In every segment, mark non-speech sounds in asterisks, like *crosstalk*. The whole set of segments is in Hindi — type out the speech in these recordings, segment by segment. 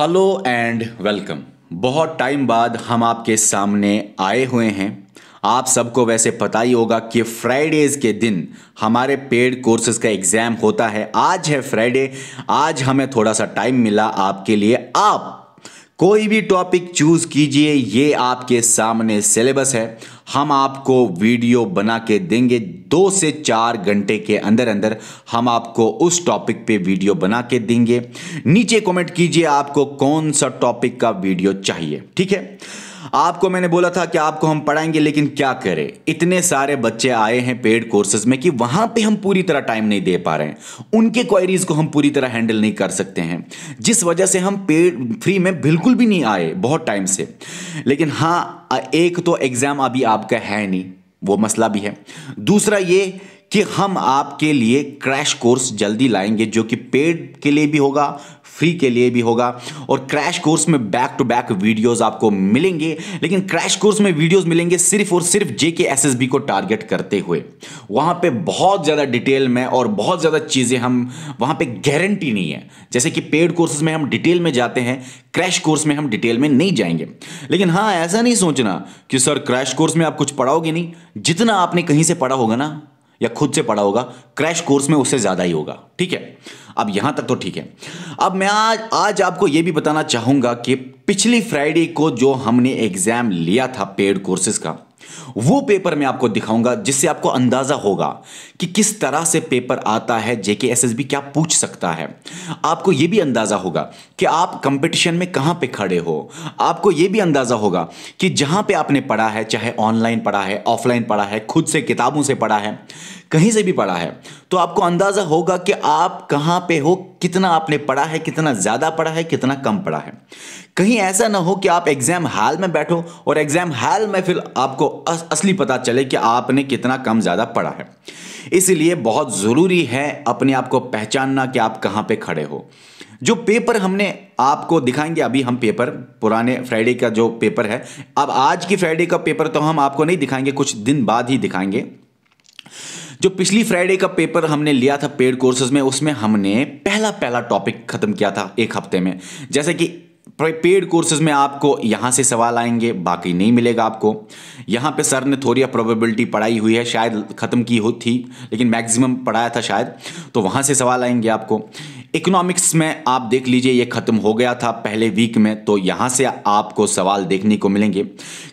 हेलो एंड वेलकम बहुत टाइम बाद हम आपके सामने आए हुए हैं आप सबको वैसे पता ही होगा कि फ्राइडेज के दिन हमारे पेड कोर्सेज का एग्ज़ाम होता है आज है फ्राइडे आज हमें थोड़ा सा टाइम मिला आपके लिए आप कोई भी टॉपिक चूज़ कीजिए ये आपके सामने सिलेबस है हम आपको वीडियो बना के देंगे दो से चार घंटे के अंदर अंदर हम आपको उस टॉपिक पे वीडियो बना के देंगे नीचे कमेंट कीजिए आपको कौन सा टॉपिक का वीडियो चाहिए ठीक है आपको मैंने बोला था कि आपको हम पढ़ाएंगे लेकिन क्या करें इतने सारे बच्चे आए हैं पेड कोर्सेज में कि वहां पे हम पूरी तरह टाइम नहीं दे पा रहे हैं उनके क्वायरीज को हम पूरी तरह हैंडल नहीं कर सकते हैं जिस वजह से हम पेड फ्री में बिल्कुल भी नहीं आए बहुत टाइम से लेकिन हाँ एक तो एग्जाम अभी आपका है नहीं वो मसला भी है दूसरा ये कि हम आपके लिए क्रैश कोर्स जल्दी लाएंगे जो कि पेड के लिए भी होगा फ्री के लिए भी होगा और क्रैश कोर्स में बैक टू बैक वीडियोस आपको मिलेंगे लेकिन क्रैश कोर्स में वीडियोस मिलेंगे सिर्फ और सिर्फ J K S S B को टारगेट करते हुए वहां पे बहुत ज़्यादा डिटेल में और बहुत ज़्यादा चीज़ें हम वहां पे गारंटी नहीं है जैसे कि पेड कोर्सेज में हम डिटेल में जाते हैं क्रैश कोर्स में हम डिटेल में नहीं जाएंगे लेकिन हाँ ऐसा नहीं सोचना कि सर क्रैश कोर्स में आप कुछ पढ़ाओगे नहीं जितना आपने कहीं से पढ़ा होगा ना या खुद से पढ़ा होगा क्रैश कोर्स में उससे ज़्यादा ही होगा ठीक है अब यहां तक तो ठीक है अब मैं आज आज आपको यह भी बताना चाहूंगा कि पिछली फ्राइडे को जो हमने एग्ज़ाम लिया था पेड कोर्सेज़ का वो पेपर मैं आपको दिखाऊंगा जिससे आपको अंदाज़ा होगा कि किस तरह से पेपर आता है जेके एसएसबी क्या पूछ सकता है आपको यह भी अंदाज़ा होगा कि आप कंपटीशन में कहां पे खड़े हो आपको यह भी अंदाज़ा होगा कि जहां पे आपने पढ़ा है चाहे ऑनलाइन पढ़ा है ऑफलाइन पढ़ा है खुद से किताबों से पढ़ा है कहीं से भी पढ़ा है तो आपको अंदाज़ा होगा कि आप कहां पे हो कितना आपने पढ़ा है कितना ज़्यादा पढ़ा है कितना कम पढ़ा है कहीं ऐसा ना हो कि आप एग्जाम हाल में बैठो और एग्जाम हाल में फिर आपको अस, असली पता चले कि आपने कितना कम ज़्यादा पढ़ा है इसलिए बहुत ज़रूरी है अपने आप को पहचानना कि आप कहाँ पे खड़े हो जो पेपर हमने आपको दिखाएंगे अभी हम पेपर पुराने फ्राइडे का जो पेपर है अब आज की फ्राइडे का पेपर तो हम आपको नहीं दिखाएंगे कुछ दिन बाद ही दिखाएंगे जो पिछली फ्राइडे का पेपर हमने लिया था पेड कोर्सेज में उसमें हमने पहला पहला टॉपिक खत्म किया था एक हफ्ते में जैसे कि पेड कोर्सेज में आपको यहाँ से सवाल आएंगे बाकी नहीं मिलेगा आपको यहाँ पे सर ने थोड़ी प्रोबेबिलिटी पढ़ाई हुई है शायद ख़त्म की हो थी लेकिन मैक्सिमम पढ़ाया था शायद तो वहाँ से सवाल आएंगे आपको इकोनॉमिक्स में आप देख लीजिए ये खत्म हो गया था पहले वीक में तो यहाँ से आपको सवाल देखने को मिलेंगे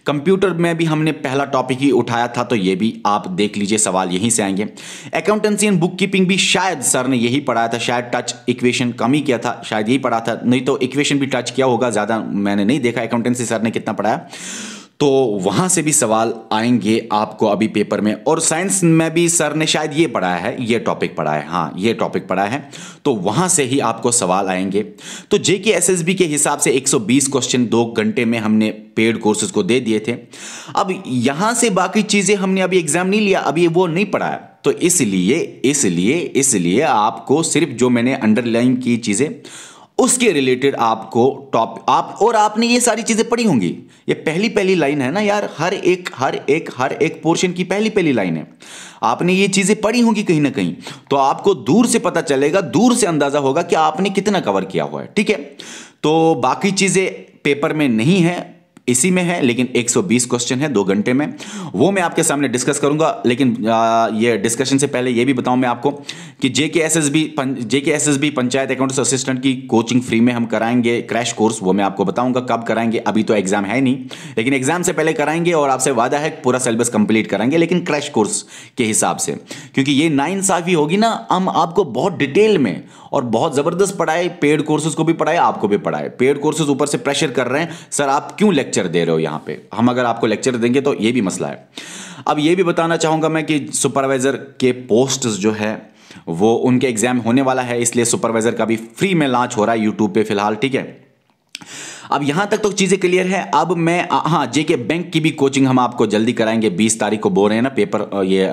कंप्यूटर में भी हमने पहला टॉपिक ही उठाया था तो ये भी आप देख लीजिए सवाल यहीं से आएंगे अकाउंटेंसी एंड बुक कीपिंग भी शायद सर ने यही पढ़ाया था शायद टच इक्वेशन कम ही किया था शायद यही पढ़ा था नहीं तो इक्वेशन भी टच किया होगा ज़्यादा मैंने नहीं देखा अकाउंटेंसी सर ने कितना पढ़ाया तो वहाँ से भी सवाल आएंगे आपको अभी पेपर में और साइंस में भी सर ने शायद ये पढ़ाया है ये टॉपिक पढ़ाया है हाँ ये टॉपिक पढ़ा है तो वहाँ से ही आपको सवाल आएंगे तो जे के एस एस बी के हिसाब से 120 क्वेश्चन दो घंटे में हमने पेड कोर्सेज को दे दिए थे अब यहाँ से बाकी चीज़ें हमने अभी एग्जाम नहीं लिया अभी वो नहीं पढ़ाया तो इसलिए इसलिए इसलिए आपको सिर्फ जो मैंने अंडरलाइन की चीज़ें उसके रिलेटेड आपको टॉप आप और आपने ये सारी चीज़ें पढ़ी होंगी ये पहली पहली लाइन है ना यार हर एक हर एक हर एक पोर्शन की पहली पहली लाइन है आपने ये चीज़ें पढ़ी होंगी कहीं ना कहीं तो आपको दूर से पता चलेगा दूर से अंदाज़ा होगा कि आपने कितना कवर किया हुआ है ठीक है तो बाकी चीज़ें पेपर में नहीं है इसी में है लेकिन 120 क्वेश्चन है दो घंटे में वो मैं आपके सामने डिस्कस करूंगा लेकिन आ, ये डिस्कशन से पहले ये भी बताऊं मैं आपको कि J K S S B S S B panchayat account assistant की कोचिंग फ्री में हम कराएंगे क्रैश कोर्स वो मैं आपको बताऊंगा कब कराएंगे अभी तो एग्जाम है नहीं लेकिन एग्जाम से पहले कराएंगे और आपसे वादा है पूरा सिलेबस कंप्लीट कराएंगे लेकिन क्रैश कोर्स के हिसाब से क्योंकि ये नाइन साफी होगी ना हम आपको बहुत डिटेल में और बहुत ज़बरदस्त पढ़ाए पेड कोर्सेज को भी पढ़ाए आपको भी पढ़ाए पेड कोर्सेज ऊपर से प्रेशर कर रहे हैं सर आप क्यों लेक्चर लेक्चर दे रहे हो यहाँ पे हम अगर आपको लेक्चर देंगे तो ये भी मसला है अब ये भी बताना चाहूँगा मैं कि सुपरवाइज़र के पोस्ट जो है वो उनके एग्ज़ाम होने वाला है इसलिए सुपरवाइज़र का भी फ्री में लॉन्च हो रहा है यूट्यूब पे फिलहाल ठीक है अब यहां तक तो चीजें क्लियर है अब मैं हाँ जेके बैंक की भी कोचिंग हम आपको जल्दी कराएंगे बीस तारीख को बोल रहे हैं ना पेपर ये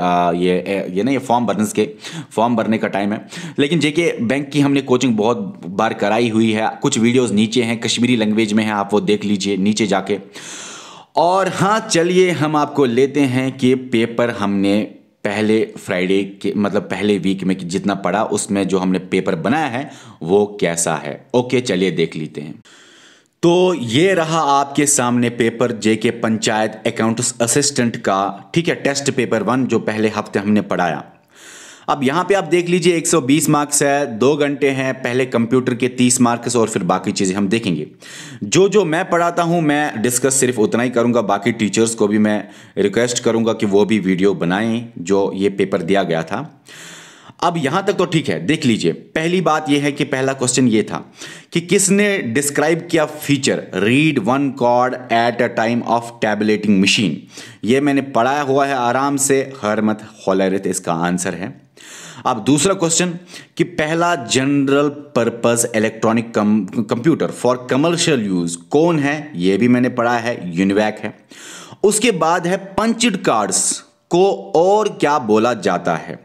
ये ये ना ये फॉर्म भरने के फॉर्म भरने का टाइम है लेकिन जेके बैंक की हमने कोचिंग बहुत बार कराई हुई है कुछ वीडियोज़ नीचे हैं कश्मीरी लैंग्वेज में है आप वो देख लीजिए नीचे जाके और हाँ चलिए हम आपको लेते हैं कि पेपर हमने पहले फ्राइडे के मतलब पहले वीक में जितना पढ़ा उसमें जो हमने पेपर बनाया है वो कैसा है ओके चलिए देख लेते हैं तो ये रहा आपके सामने पेपर जे के पंचायत अकाउंट्स असिस्टेंट का ठीक है टेस्ट पेपर वन जो पहले हफ्ते हमने पढ़ाया अब यहाँ पे आप देख लीजिए 120 मार्क्स है दो घंटे हैं पहले कंप्यूटर के 30 मार्क्स और फिर बाकी चीज़ें हम देखेंगे जो जो मैं पढ़ाता हूँ मैं डिस्कस सिर्फ उतना ही करूँगा बाकी टीचर्स को भी मैं रिक्वेस्ट करूँगा कि वो भी वीडियो बनाएं जो ये पेपर दिया गया था अब यहां तक तो ठीक है देख लीजिए पहली बात यह है कि पहला क्वेश्चन यह था कि किसने डिस्क्राइब किया feature read one card at a time of tabulating machine यह मैंने पढ़ाया हुआ है आराम से हरमत हॉलरित इसका आंसर है अब दूसरा क्वेश्चन कि पहला general purpose electronic computer for commercial use कौन है यह भी मैंने पढ़ा है यूनिवैक है उसके बाद है पंचड कार्ड्स को और क्या बोला जाता है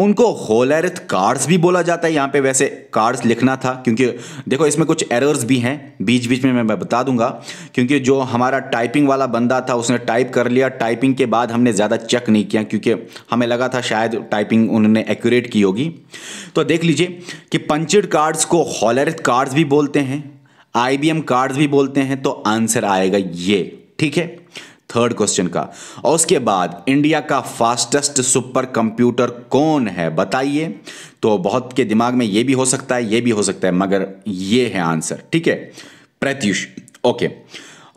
उनको होल कार्ड्स भी बोला जाता है यहाँ पे वैसे कार्ड्स लिखना था क्योंकि देखो इसमें कुछ एरर्स भी हैं बीच बीच में मैं बता दूंगा क्योंकि जो हमारा टाइपिंग वाला बंदा था उसने टाइप कर लिया टाइपिंग के बाद हमने ज़्यादा चेक नहीं किया क्योंकि हमें लगा था शायद टाइपिंग उन्होंने एक्यूरेट की होगी तो देख लीजिए कि पंचड कार्ड्स को होल कार्ड्स भी बोलते हैं आई कार्ड्स भी बोलते हैं तो आंसर आएगा ये ठीक है थर्ड क्वेश्चन का और उसके बाद इंडिया का फास्टेस्ट सुपर कंप्यूटर कौन है बताइए तो बहुत के दिमाग में ये भी हो सकता है ये भी हो सकता है मगर ये है आंसर ठीक है प्रत्युष ओके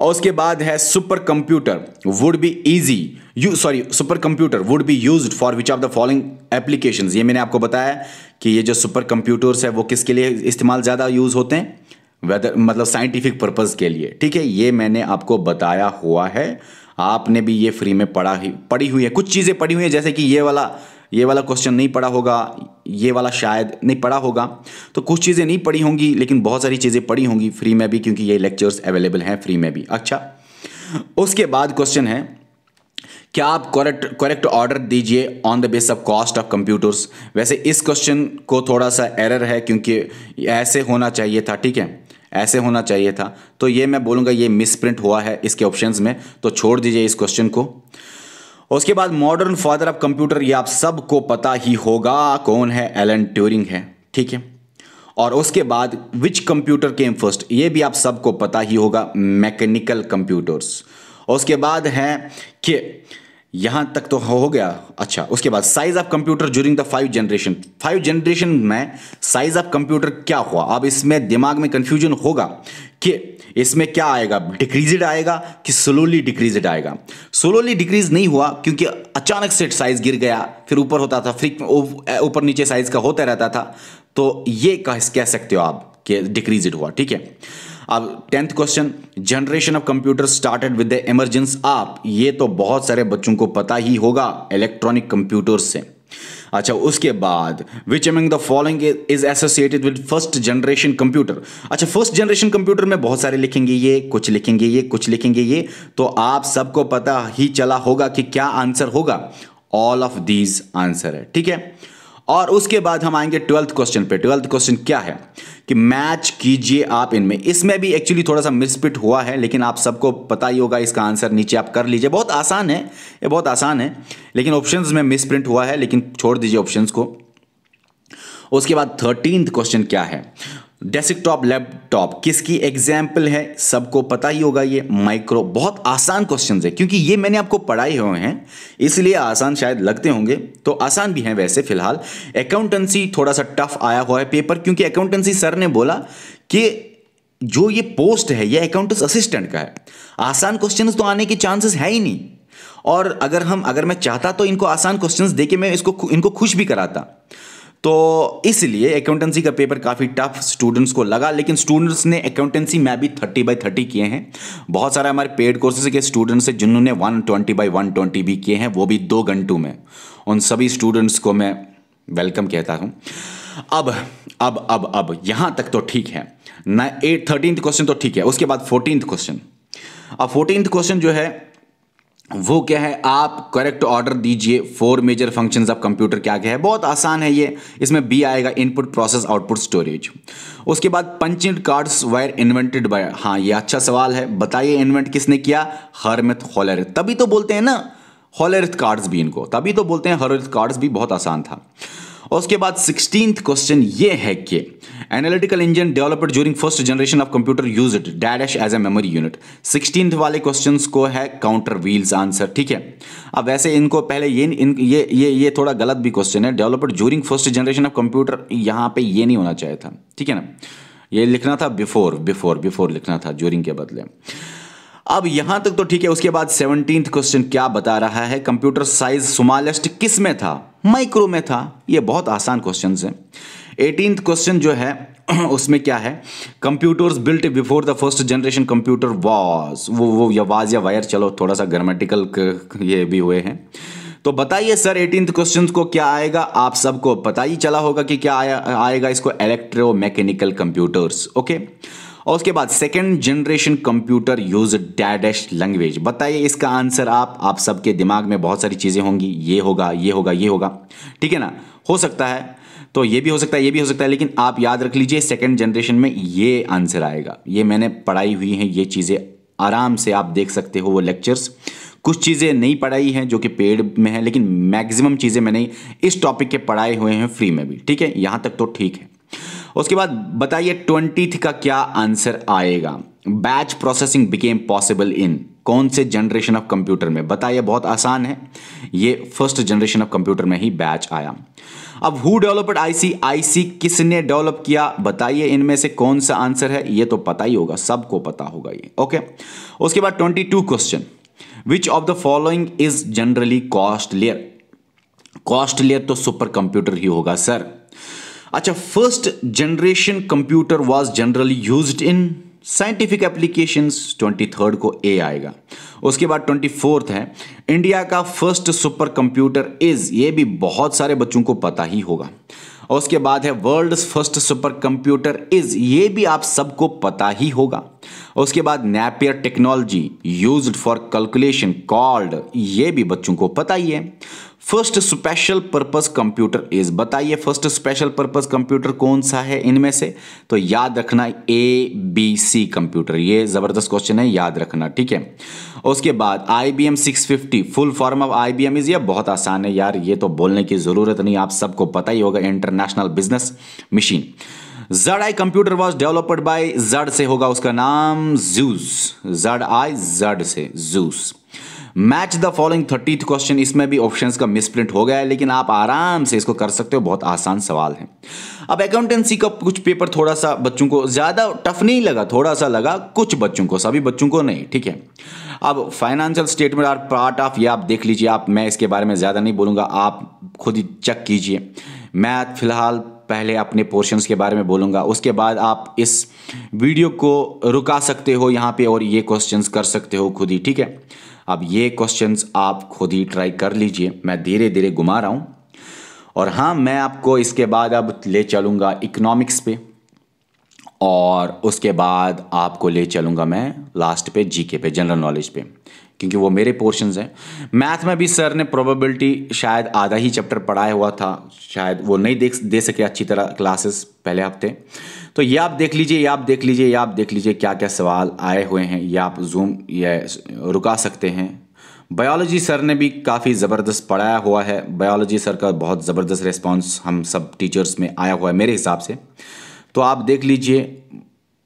और उसके बाद है super computer would be easy you sorry super computer would be used for which of the following applications ये मैंने आपको बताया कि ये जो सुपर कंप्यूटर्स है वो किसके लिए इस्तेमाल ज़्यादा यूज होते हैं वेदर मतलब साइंटिफिक पर्पज़ के लिए ठीक है ये मैंने आपको बताया हुआ है आपने भी ये फ्री में पढ़ा ही पढ़ी हुई है कुछ चीज़ें पढ़ी हुई हैं जैसे कि ये वाला ये वाला क्वेश्चन नहीं पढ़ा होगा ये वाला शायद नहीं पढ़ा होगा तो कुछ चीज़ें नहीं पढ़ी होंगी लेकिन बहुत सारी चीज़ें पढ़ी होंगी फ्री में भी क्योंकि ये लेक्चर्स अवेलेबल हैं फ्री में भी अच्छा उसके बाद क्वेश्चन है क्या आप करेक्ट करेक्ट ऑर्डर दीजिए on the base of cost of computers वैसे इस क्वेश्चन को थोड़ा सा एरर है क्योंकि ऐसे होना चाहिए था ठीक है ऐसे होना चाहिए था तो ये मैं बोलूँगा ये मिसप्रिंट हुआ है इसके ऑप्शन में तो छोड़ दीजिए इस क्वेश्चन को उसके बाद मॉडर्न फादर ऑफ कंप्यूटर ये आप सबको पता ही होगा कौन है एलन ट्यूरिंग है ठीक है और उसके बाद विच कंप्यूटर केम फर्स्ट ये भी आप सबको पता ही होगा मैकेनिकल कंप्यूटर्स उसके बाद है कि यहां तक तो हो गया अच्छा उसके बाद size of computer during the five generation five generation में साइज ऑफ कंप्यूटर क्या हुआ अब इसमें दिमाग में कंफ्यूजन होगा कि इसमें क्या आएगा डिक्रीजेड आएगा कि स्लोली डिक्रीजेड आएगा स्लोली डिक्रीज नहीं हुआ क्योंकि अचानक से साइज गिर गया फिर ऊपर होता था फ्रिक ऊपर नीचे साइज का होता रहता था तो ये कह सकते हो आप कि डिक्रीजेड हुआ ठीक है अब tenth question generation of computer started with the emergence आप ये तो बहुत सारे बच्चों को पता ही होगा इलेक्ट्रॉनिक कंप्यूटर से अच्छा उसके बाद which among the following is associated with first generation computer अच्छा फर्स्ट जनरेशन कंप्यूटर में बहुत सारे लिखेंगे ये कुछ लिखेंगे ये कुछ लिखेंगे ये तो आप सबको पता ही चला होगा कि क्या आंसर होगा ऑल ऑफ दीज आंसर है ठीक है और उसके बाद हम आएंगे ट्वेल्थ क्वेश्चन पे ट्वेल्थ क्वेश्चन क्या है कि मैच कीजिए आप इनमें इसमें भी एक्चुअली थोड़ा सा मिसपिट हुआ है लेकिन आप सबको पता ही होगा इसका आंसर नीचे आप कर लीजिए बहुत आसान है ये बहुत आसान है लेकिन ऑप्शन में मिसप्रिंट हुआ है लेकिन छोड़ दीजिए ऑप्शन को उसके बाद थर्टीन क्वेश्चन क्या है डेस्कटॉप लैपटॉप किसकी एग्जाम्पल है सबको पता ही होगा ये माइक्रो बहुत आसान क्वेश्चन है क्योंकि ये मैंने आपको पढ़ाए हुए हैं इसलिए आसान शायद लगते होंगे तो आसान भी हैं वैसे फिलहाल अकाउंटेंसी थोड़ा सा टफ आया हुआ है पेपर क्योंकि अकाउंटेंसी सर ने बोला कि जो ये पोस्ट है ये अकाउंटेंस असिस्टेंट का है आसान क्वेश्चन तो आने के चांसेस है ही नहीं और अगर हम अगर मैं चाहता तो इनको आसान क्वेश्चन दे के मैं इसको इनको खुश भी कराता तो इसलिए अकाउंटेंसी का पेपर काफ़ी टफ स्टूडेंट्स को लगा लेकिन स्टूडेंट्स ने अकाउंटेंसी में भी थर्टी बाई थर्टी किए हैं बहुत सारे हमारे पेड कोर्सेज के स्टूडेंट्स हैं जिन्होंने one twenty by one twenty भी किए हैं वो भी दो घंटों में उन सभी स्टूडेंट्स को मैं वेलकम कहता हूँ अब अब अब अब यहाँ तक तो ठीक है ना एट थर्टीन क्वेश्चन तो ठीक है उसके बाद फोर्टीन क्वेश्चन अब फोर्टीन क्वेश्चन जो है वो क्या है आप करेक्ट ऑर्डर दीजिए four major functions of computer क्या क्या है बहुत आसान है ये इसमें बी आएगा इनपुट प्रोसेस आउटपुट स्टोरेज उसके बाद punching cards were invented by हाँ ये अच्छा सवाल है बताइए इन्वेंट किसने किया हरमित हॉलर तभी तो बोलते हैं ना हॉलरिथ कार्ड्स भी इनको तभी तो बोलते हैं हॉलरिथ कार्ड्स भी बहुत आसान था और उसके बाद सिक्सटीन क्वेश्चन ये है कि analytical engine developed during first generation of computer use dash as a memory unit sixteen वाले क्वेश्चन को है काउंटर व्हील्स आंसर ठीक है अब वैसे इनको पहले ये इन, ये ये ये थोड़ा गलत भी क्वेश्चन है developed during first generation of computer यहाँ पे ये नहीं होना चाहिए था ठीक है ना ये लिखना था बिफोर बिफोर बिफोर लिखना था ज्यूरिंग के बदले अब यहां तक तो ठीक है उसके बाद सेवनटीन क्वेश्चन क्या बता रहा है कंप्यूटर साइज सुमालेस्ट किस में था माइक्रो में था ये बहुत आसान क्वेश्चन है एटीन क्वेश्चन जो है *clears throat* उसमें क्या है computers built before the first generation computer was वो वो या वाज या वायर चलो थोड़ा सा ग्रामेटिकल ये भी हुए हैं तो बताइए सर एटीन क्वेश्चन को क्या आएगा आप सबको पता ही चला होगा कि क्या आया आएगा इसको electro mechanical computers okay okay? और उसके बाद second generation computer use dash language बताइए इसका आंसर आप आप सबके दिमाग में बहुत सारी चीज़ें होंगी ये होगा ये होगा ये होगा ठीक है ना हो सकता है तो ये भी हो सकता है ये भी हो सकता है लेकिन आप याद रख लीजिए सेकेंड जनरेशन में ये आंसर आएगा ये मैंने पढ़ाई हुई है ये चीज़ें आराम से आप देख सकते हो वो लेक्चर्स कुछ चीज़ें नहीं पढ़ाई हैं जो कि पेड में है लेकिन मैक्सिमम चीज़ें मैंने इस टॉपिक के पढ़ाए हुए हैं फ्री में भी ठीक है यहाँ तक तो ठीक है उसके बाद बताइए ट्वेंटी का क्या आंसर आएगा batch processing became possible in कौन से जनरेशन ऑफ कंप्यूटर में बताइए बहुत आसान है ये फर्स्ट जनरेशन ऑफ कंप्यूटर में ही बैच आया अब हु डेवलप्ड आईसी आईसी किसने डेवलप किया बताइए इनमें से कौन सा आंसर है ये तो पता ही होगा सबको पता होगा ये ओके उसके बाद twenty two question which of the following is generally costlier costlier तो सुपर कंप्यूटर ही होगा सर अच्छा first generation computer was generally used in scientific applications third को ए आएगा उसके बाद फोर्थ है इंडिया का फर्स्ट सुपर कंप्यूटर इज ये भी बहुत सारे बच्चों को पता ही होगा और उसके बाद है world first super computer is ये भी आप सबको पता ही होगा उसके बाद Napier technology used for calculation called ये भी बच्चों को पता ही है first special purpose computer is बताइए फर्स्ट स्पेशल पर्पस कंप्यूटर कौन सा है इनमें से तो याद रखना ए बी सी कंप्यूटर ये जबरदस्त क्वेश्चन है याद रखना ठीक है उसके बाद I B M six fifty full form of I B M is ये बहुत आसान है यार ये तो बोलने की जरूरत नहीं आप सबको पता ही होगा international business machine Z I computer was developed by Z से होगा उसका नाम जूस जड आई जड से Zuse match the following thirty question इसमें भी ऑप्शन का मिसप्रिंट हो गया है लेकिन आप आराम से इसको कर सकते हो बहुत आसान सवाल है अब अकाउंटेंसी का कुछ पेपर थोड़ा सा बच्चों को ज़्यादा टफ नहीं लगा थोड़ा सा लगा कुछ बच्चों को सभी बच्चों को नहीं ठीक है अब financial statement are part of ये आप देख लीजिए आप मैं इसके बारे में ज़्यादा नहीं बोलूंगा आप खुद ही चेक कीजिए मैं फिलहाल पहले अपने पोर्शंस के बारे में बोलूँगा उसके बाद आप इस वीडियो को रुका सकते हो यहाँ पे और ये क्वेश्चंस कर सकते हो खुद ही ठीक है अब ये क्वेश्चन आप खुद ही ट्राई कर लीजिए मैं धीरे धीरे घुमा रहा हूँ और हाँ मैं आपको इसके बाद अब ले चलूँगा इकनॉमिक्स पे और उसके बाद आपको ले चलूँगा मैं लास्ट पे जीके पे जनरल नॉलेज पे क्योंकि वो मेरे पोर्शंस हैं मैथ में भी सर ने प्रोबेबिलिटी शायद आधा ही चैप्टर पढ़ाया हुआ था शायद वो नहीं देख दे सके अच्छी तरह क्लासेस पहले हफ्ते तो ये आप देख लीजिए ये आप देख लीजिए ये आप देख लीजिए क्या क्या सवाल आए हुए हैं ये आप जूम ये रुका सकते हैं बायोलॉजी सर ने भी काफ़ी ज़बरदस्त पढ़ाया हुआ है बायोलॉजी सर का बहुत ज़बरदस्त रिस्पॉन्स हम सब टीचर्स में आया हुआ है मेरे हिसाब से तो आप देख लीजिए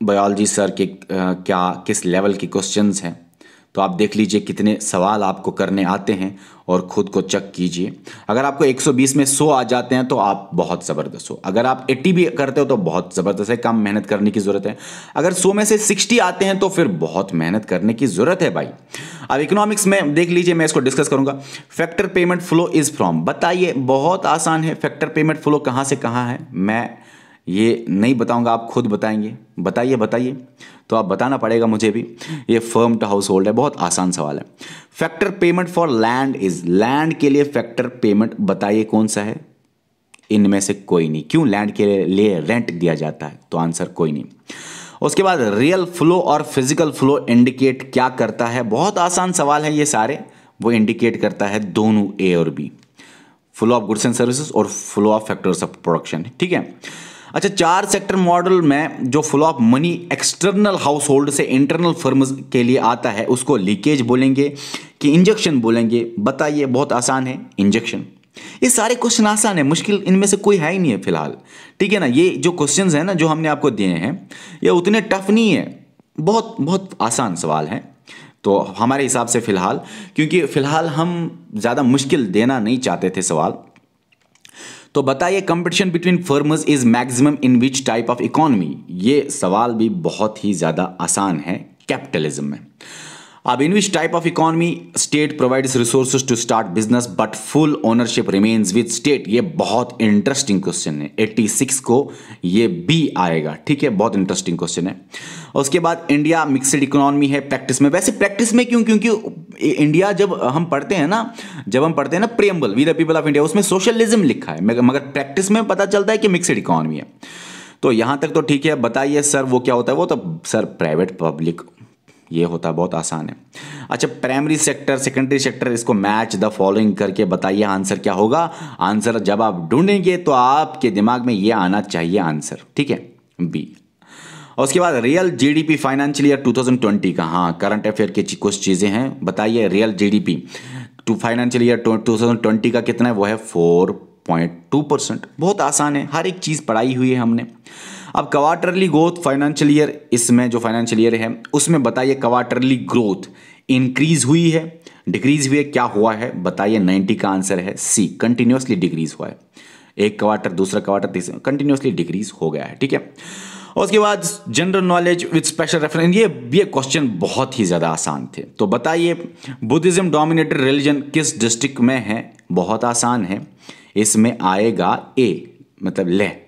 बायोलॉजी सर के क्या किस लेवल के क्वेश्चंस हैं तो आप देख लीजिए कितने सवाल आपको करने आते हैं और ख़ुद को चेक कीजिए अगर आपको 120 में 100 आ जाते हैं तो आप बहुत ज़बरदस्त हो अगर आप 80 भी करते हो तो बहुत ज़बरदस्त है कम मेहनत करने की ज़रूरत है अगर 100 में से 60 आते हैं तो फिर बहुत मेहनत करने की ज़रूरत है भाई अब इकोनॉमिक्स में देख लीजिए मैं इसको डिस्कस करूंगा factor payment flow is from बताइए बहुत आसान है फैक्टर पेमेंट फ्लो कहाँ से कहाँ है मैं ये नहीं बताऊंगा आप खुद बताएंगे बताइए बताइए तो आप बताना पड़ेगा मुझे भी ये फर्म टू हाउस होल्ड है बहुत आसान सवाल है factor payment for land is land के लिए फैक्टर पेमेंट बताइए कौन सा है इनमें से कोई नहीं क्यों लैंड के लिए रेंट दिया जाता है तो आंसर कोई नहीं उसके बाद रियल फ्लो और फिजिकल फ्लो इंडिकेट क्या करता है बहुत आसान सवाल है ये सारे वो इंडिकेट करता है दोनों ए और B flow of goods and services और flow of factors of production ठीक है अच्छा चार सेक्टर मॉडल में जो flow of money external household से इंटरनल फर्म के लिए आता है उसको लीकेज बोलेंगे कि इंजेक्शन बोलेंगे बताइए बहुत आसान है इंजेक्शन ये सारे क्वेश्चन आसान है मुश्किल इनमें से कोई है ही नहीं है फिलहाल ठीक है ना ये जो क्वेश्चन है ना जो हमने आपको दिए हैं ये उतने टफ नहीं है बहुत बहुत आसान सवाल है तो हमारे हिसाब से फ़िलहाल क्योंकि फ़िलहाल हम ज़्यादा मुश्किल देना नहीं चाहते थे सवाल तो बताइए competition between firms is maximum in which type of economy ये सवाल भी बहुत ही ज़्यादा आसान है कैपिटलिज्म में अब in which type of economy state provides resource to start business but full ownership remains with state ये बहुत इंटरेस्टिंग क्वेश्चन है एट्टी सिक्स को ये बी आएगा ठीक है बहुत इंटरेस्टिंग क्वेश्चन है उसके बाद इंडिया मिक्सड इकोनॉमी है प्रैक्टिस में वैसे प्रैक्टिस में क्यों क्योंकि इंडिया जब हम पढ़ते हैं ना जब हम पढ़ते हैं ना preamble we the people of India उसमें सोशलिज्म लिखा है मगर प्रैक्टिस में पता चलता है कि मिक्सड इकोनॉमी है तो यहाँ तक तो ठीक है बताइए सर वो क्या होता है वो तो सर प्राइवेट पब्लिक ये होता बहुत आसान है अच्छा प्राइमरी सेक्टर सेकेंडरी सेक्टर इसको मैच द फॉलोइंग करके बताइए आंसर क्या होगा आंसर जब आप ढूंढेंगे तो आपके दिमाग में ये आना चाहिए आंसर ठीक है बी और उसके बाद रियल जीडीपी फाइनेंशियल ईयर 2020 का हाँ करंट अफेयर की कुछ चीज़ें हैं बताइए real GDP to financial year 2020 का कितना है वो है 4.2 परसेंट बहुत आसान है हर एक चीज़ पढ़ाई हुई है हमने अब क्वार्टरली ग्रोथ फाइनेंशियल ईयर इसमें जो फाइनेंशियल ईयर है उसमें बताइए क्वार्टरली ग्रोथ इंक्रीज हुई है डिक्रीज हुई है क्या हुआ है बताइए 90 का आंसर है सी कंटिन्यूसली डिक्रीज हुआ है एक क्वार्टर दूसरा क्वार्टर तीसरा कंटिन्यूसली डिक्रीज हो गया है ठीक है और उसके बाद general knowledge with special reference ये ये क्वेश्चन बहुत ही ज़्यादा आसान थे तो बताइए बुद्धिज्म डोमिनेटेड रिलीजन किस डिस्ट्रिक्ट में है बहुत आसान है इसमें आएगा ए मतलब लेह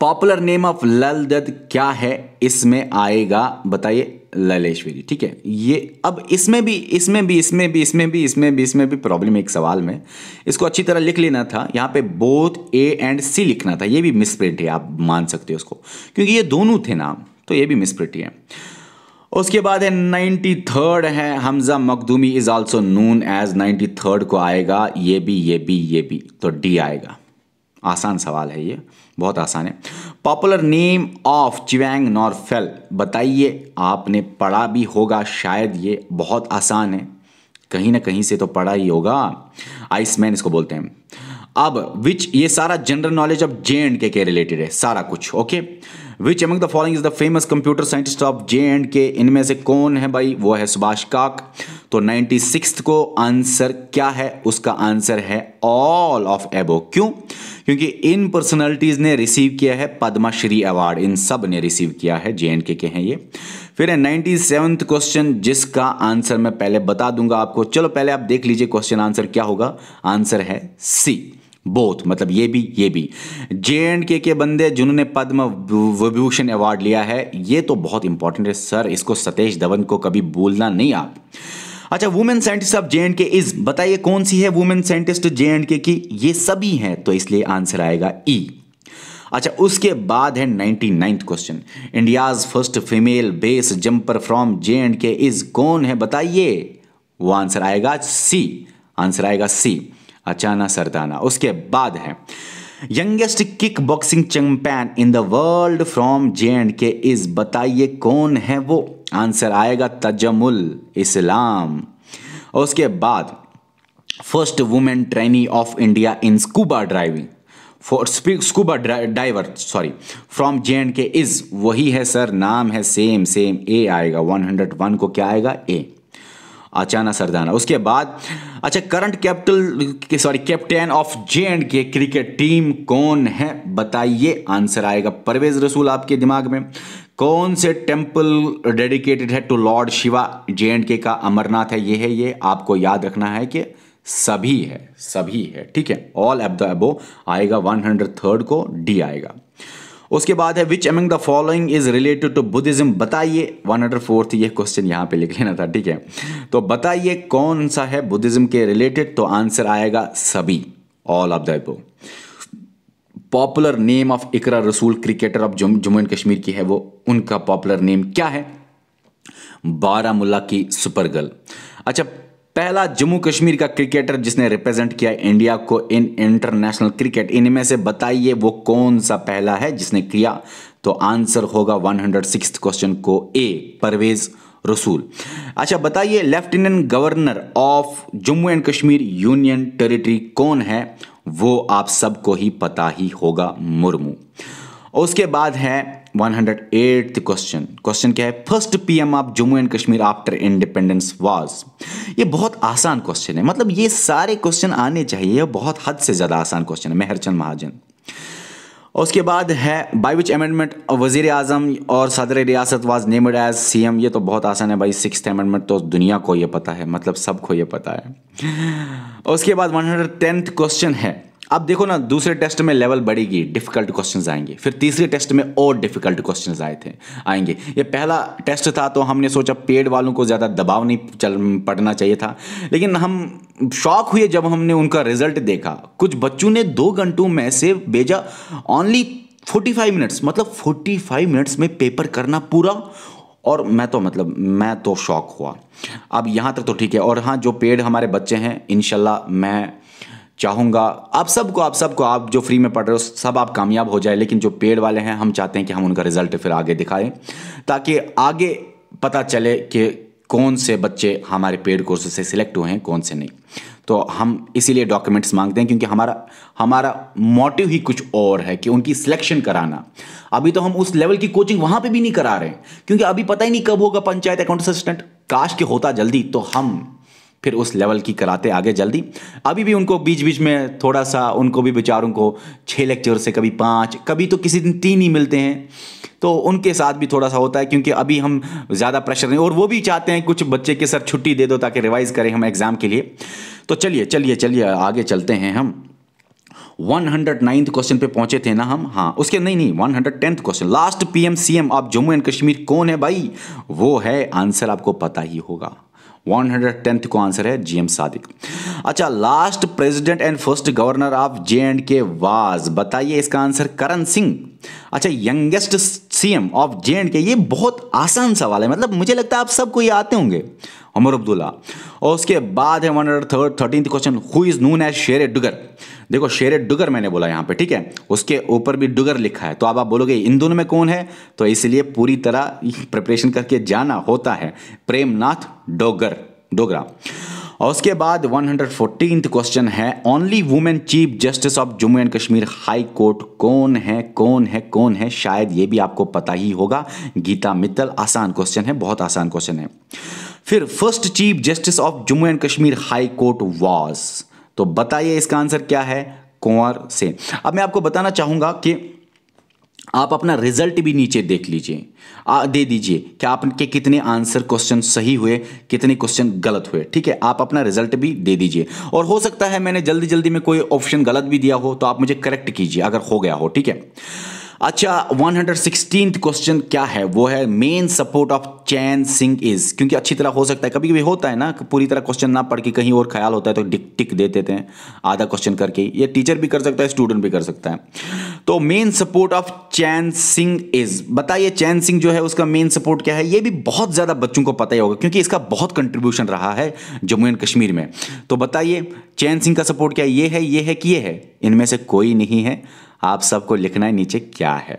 पॉपुलर नेम ऑफ लल दत्त क्या है इसमें आएगा बताइए ललेश्वरी ठीक है ये अब इसमें भी इसमें भी इसमें भी इसमें भी इसमें भी इसमें भी प्रॉब्लम एक सवाल में इसको अच्छी तरह लिख लेना था यहाँ पे बोथ ए एंड सी लिखना था ये भी मिसप्रिंट है आप मान सकते हो उसको क्योंकि ये दोनों थे नाम तो ये भी मिसप्रिंट है उसके बाद है नाइन्टी थर्ड है Hamza Makhdoomi is also known as ninety third को आएगा ये भी ये भी ये भी तो डी आएगा आसान सवाल है ये बहुत आसान है popular name of Chewang Norphel बताइए आपने पढ़ा भी होगा शायद ये बहुत आसान है कहीं ना कहीं से तो पढ़ा ही होगा आइसमैन इसको बोलते हैं अब विच ये सारा general knowledge of J and K के रिलेटेड है सारा कुछ okay which among the following is the famous computer scientist of J and K इनमें से कौन है भाई वो है सुभाष काक तो सिक्स को आंसर क्या है उसका आंसर है ऑल ऑफ एबो क्यों क्योंकि इन पर्सनालिटीज़ ने रिसीव किया है पद्माश्री अवार्ड इन सब ने रिसीव किया है जे के हैं ये फिर है नाइन्टी सेवंथ क्वेश्चन जिसका आंसर मैं पहले बता दूंगा आपको चलो पहले आप देख लीजिए क्वेश्चन आंसर क्या होगा आंसर है सी बोथ मतलब ये भी ये भी जे एंड के के बंदे जिन्होंने पद्म विभूषण अवार्ड लिया है ये तो बहुत इंपॉर्टेंट है सर इसको सतेश धवन को कभी भूलना नहीं आप अच्छा women scientist of J and K is बताइए कौन सी है वुमेन साइंटिस्ट जे एंड के की ये सभी हैं तो इसलिए आंसर आएगा ई e. अच्छा उसके बाद है ninety ninth question India's first female base jumper from J and K is कौन है बताइए वो आंसर आएगा सी आंसर आएगा सी अचाना सरदाना उसके बाद है youngest kickboxing champion in the world from J and K is बताइए कौन है वो आंसर आएगा तजमुल इस्लाम और उसके बाद first women trainee of India in scuba driving for scuba diver sorry from J and K is वही है सर नाम है सेम सेम ए आएगा 101 को क्या आएगा ए अचाना सरदाना उसके बाद अच्छा current capital sorry captain of J and K cricket team कौन है बताइए आंसर आएगा परवेज रसूल आपके दिमाग में कौन से टेम्पल डेडिकेटेड है to lord Shiva J and K का अमरनाथ है ये है ये आपको याद रखना है कि सभी है सभी है ठीक है ऑल एब द एबो आएगा वन हंड्रेड थर्ड को डी आएगा उसके बाद है which among the following is related to Buddhism बताइए वन हंड्रेड फोर्थ ये क्वेश्चन यहाँ पे लिख लेना था ठीक है तो बताइए कौन सा है बुद्धिज्म के रिलेटेड तो आंसर आएगा सभी all of the popular name of Iqra Rasool cricketer of Jammu and Kashmir की है वो उनका पॉपुलर नेम क्या है बारामूला की सुपर गर्ल अच्छा पहला जम्मू कश्मीर का क्रिकेटर जिसने रिप्रेजेंट किया इंडिया को इन इंटरनेशनल क्रिकेट इनमें से बताइए वो कौन सा पहला है जिसने किया तो आंसर होगा वन क्वेश्चन को ए परवेज रसूल अच्छा बताइए lieutenant governor of Jammu and Kashmir union territory कौन है वो आप सबको ही पता ही होगा मुर्मू और उसके बाद है 108th क्वेश्चन क्वेश्चन क्या है first PM of Jammu and Kashmir after independence was ये बहुत आसान क्वेश्चन है मतलब ये सारे क्वेश्चन आने चाहिए बहुत हद से ज़्यादा आसान क्वेश्चन है मेहरचंद महाजन और उसके बाद है बाई विच अमेंडमेंट वजीर अजम और सदर रियासत was named as C M ये तो बहुत आसान है भाई सिक्स अमेंडमेंट तो दुनिया को ये पता है मतलब सबको ये पता है और उसके बाद वन हंड्रेड टेंथ क्वेश्चन है अब देखो ना दूसरे टेस्ट में लेवल बढ़ेगी डिफिकल्ट क्वेश्चंस आएंगे फिर तीसरे टेस्ट में और डिफिकल्ट क्वेश्चंस आए थे आएंगे ये पहला टेस्ट था तो हमने सोचा पेड वालों को ज़्यादा दबाव नहीं चल पड़ना चाहिए था लेकिन हम शॉक हुए जब हमने उनका रिजल्ट देखा कुछ बच्चों ने दो घंटों में से भेजा ओनली फाइव मिनट्स मतलब फोर्टी फाइव मिनट्स में पेपर करना पूरा और मैं तो मतलब मैं तो शौक हुआ अब यहाँ तक तो ठीक है और हाँ जो पेड हमारे बच्चे हैं इन मैं चाहूँगा आप सबको आप सबको आप जो फ्री में पढ़ रहे हो सब आप कामयाब हो जाए लेकिन जो पेड वाले हैं हम चाहते हैं कि हम उनका रिजल्ट फिर आगे दिखाएं ताकि आगे पता चले कि कौन से बच्चे हमारे पेड कोर्सेज से सिलेक्ट हुए हैं कौन से नहीं तो हम इसीलिए डॉक्यूमेंट्स मांगते हैं क्योंकि हमारा हमारा मोटिव ही कुछ और है कि उनकी सिलेक्शन कराना अभी तो हम उस लेवल की कोचिंग वहाँ पे भी नहीं करा रहे हैं क्योंकि अभी पता ही नहीं कब होगा पंचायत अकाउंट असिस्टेंट काश के होता जल्दी तो हम फिर उस लेवल की कराते आगे जल्दी अभी भी उनको बीच बीच में थोड़ा सा उनको भी बेचारों को छः लेक्चर से कभी पाँच कभी तो किसी दिन तीन ही मिलते हैं तो उनके साथ भी थोड़ा सा होता है क्योंकि अभी हम ज़्यादा प्रेशर नहीं और वो भी चाहते हैं कुछ बच्चे के सर छुट्टी दे दो ताकि रिवाइज़ करें हम एग्ज़ाम के लिए तो चलिए चलिए चलिए आगे चलते हैं हम वन हंड्रेड नाइन्थ क्वेश्चन पे पहुंचे थे ना हम हाँ उसके नहीं नहीं one hundred tenth question last PM CM of Jammu and Kashmir कौन है भाई वो है आंसर आपको पता ही होगा 110th हंड्रेड को आंसर है जीएम सादिक अच्छा last president and first governor of J and K was बताइए इसका आंसर करण सिंह अच्छा youngest CM of J and K ये बहुत आसान सवाल है मतलब मुझे लगता है आप सबको ये आते होंगे उमर अब्दुल्ला और उसके बाद है one third thirteen question who is known as Sher Duggar देखो शेर डुगर मैंने बोला यहाँ पे ठीक है उसके ऊपर भी डुगर लिखा है तो अब आप बोलोगे इन दोनों में कौन है तो इसलिए पूरी तरह प्रिपरेशन करके जाना होता है प्रेमनाथ डोगर डोगरा और उसके बाद वन हंड्रेड क्वेश्चन है only women chief justice of Jammu and Kashmir high court कौन है कौन है कौन है शायद ये भी आपको पता ही होगा गीता मित्तल आसान क्वेश्चन है बहुत आसान क्वेश्चन है फिर first chief justice of Jammu and Kashmir high court was तो बताइए इसका आंसर क्या है कुंवर सेन अब मैं आपको बताना चाहूंगा कि आप अपना रिजल्ट भी नीचे देख लीजिए दे दीजिए कि आपके कितने आंसर क्वेश्चन सही हुए कितने क्वेश्चन गलत हुए ठीक है आप अपना रिजल्ट भी दे दीजिए और हो सकता है मैंने जल्दी जल्दी में कोई ऑप्शन गलत भी दिया हो तो आप मुझे करेक्ट कीजिए अगर हो गया हो ठीक है अच्छा वन सिक्सटीन क्वेश्चन क्या है वो है main support of Chain Singh is क्योंकि अच्छी तरह हो सकता है कभी कभी होता है ना पूरी तरह क्वेश्चन ना पढ़ के कहीं और ख्याल होता है तो टिक टिक दे देते हैं आधा क्वेश्चन करके ये टीचर भी कर सकता है स्टूडेंट भी कर सकता है तो main support of Chain Singh is बताइए चैन सिंह जो है उसका मेन सपोर्ट क्या है ये भी बहुत ज़्यादा बच्चों को पता ही होगा क्योंकि इसका बहुत कंट्रीब्यूशन रहा है जम्मू एंड कश्मीर में तो बताइए चैन सिंह का सपोर्ट क्या है ये है ये है कि ये है इनमें से कोई नहीं है आप सबको लिखना है नीचे क्या है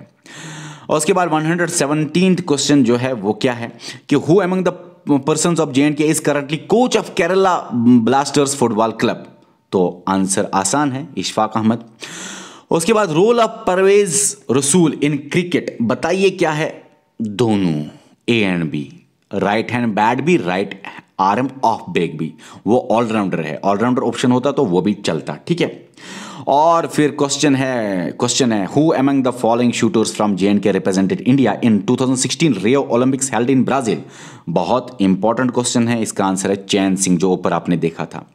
और उसके बाद वन हंड्रेड क्वेश्चन जो है वो क्या है कि who among the person of J and K is currently coach of Kerala Blasters football club तो आंसर आसान है इशफाक अहमद उसके बाद रोल ऑफ परवेज रसूल इन क्रिकेट बताइए क्या है दोनों A and B right hand bat भी राइट आर्म ऑफ बैग भी वो ऑलराउंडर है ऑलराउंडर ऑप्शन होता तो वो भी चलता ठीक है और फिर क्वेश्चन है क्वेश्चन है who among the following shooters from J and K represented India in 2016 Rio Olympics held in Brazil बहुत इंपॉर्टेंट क्वेश्चन है इसका आंसर है चैन सिंह जो ऊपर आपने देखा था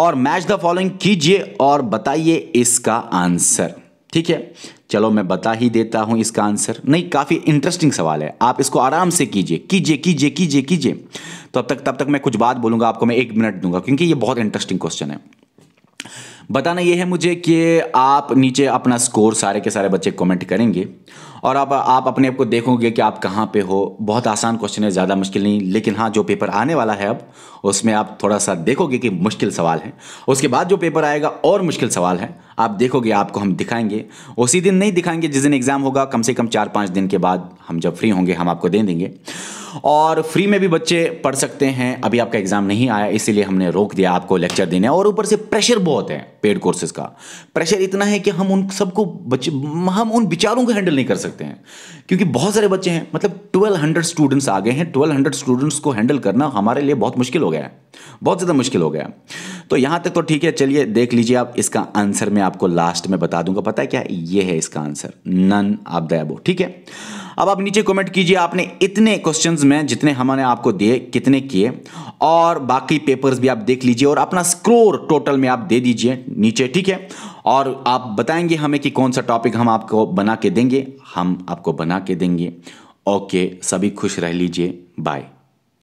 और मैच द फॉलोइंग कीजिए और बताइए इसका आंसर ठीक है चलो मैं बता ही देता हूं इसका आंसर नहीं काफ़ी इंटरेस्टिंग सवाल है आप इसको आराम से कीजिए कीजिए कीजिए कीजिए कीजिए तो अब तक तब तक मैं कुछ बात बोलूंगा आपको मैं एक मिनट दूंगा क्योंकि ये बहुत इंटरेस्टिंग क्वेश्चन है बताना यह है मुझे कि आप नीचे अपना स्कोर सारे के सारे बच्चे कमेंट करेंगे और अब आप, आप अपने आप को देखोगे कि आप कहाँ पे हो बहुत आसान क्वेश्चन है ज़्यादा मुश्किल नहीं लेकिन हाँ जो पेपर आने वाला है अब उसमें आप थोड़ा सा देखोगे कि मुश्किल सवाल है उसके बाद जो पेपर आएगा और मुश्किल सवाल है आप देखोगे आपको हम दिखाएंगे उसी दिन नहीं दिखाएंगे जिस दिन एग्ज़ाम होगा कम से कम चार पाँच दिन के बाद हम जब फ्री होंगे हम आपको दे देंगे और फ्री में भी बच्चे पढ़ सकते हैं अभी आपका एग्जाम नहीं आया इसीलिए हमने रोक दिया आपको लेक्चर देने और ऊपर से प्रेशर बहुत है पेड कोर्सेज का प्रेशर इतना है कि हम उन सबको बच्चे हम उन विचारों को हैंडल नहीं कर सकते हैं क्योंकि बहुत सारे बच्चे हैं मतलब ट्वेल्व हंड्रेड स्टूडेंट्स आ गए हैं ट्वेल्व हंड्रेड स्टूडेंट्स को हैंडल करना हमारे लिए बहुत मुश्किल हो गया है बहुत ज़्यादा मुश्किल हो गया तो यहाँ तक तो ठीक है चलिए देख लीजिए आप इसका आंसर मैं आपको लास्ट में बता दूंगा पता है क्या ये है इसका आंसर नन आप दया ठीक है अब आप नीचे कमेंट कीजिए आपने इतने क्वेश्चंस में जितने हमने आपको दिए कितने किए और बाकी पेपर्स भी आप देख लीजिए और अपना स्कोर टोटल में आप दे दीजिए नीचे ठीक है और आप बताएंगे हमें कि कौन सा टॉपिक हम आपको बना के देंगे हम आपको बना के देंगे ओके सभी खुश रह लीजिए बाय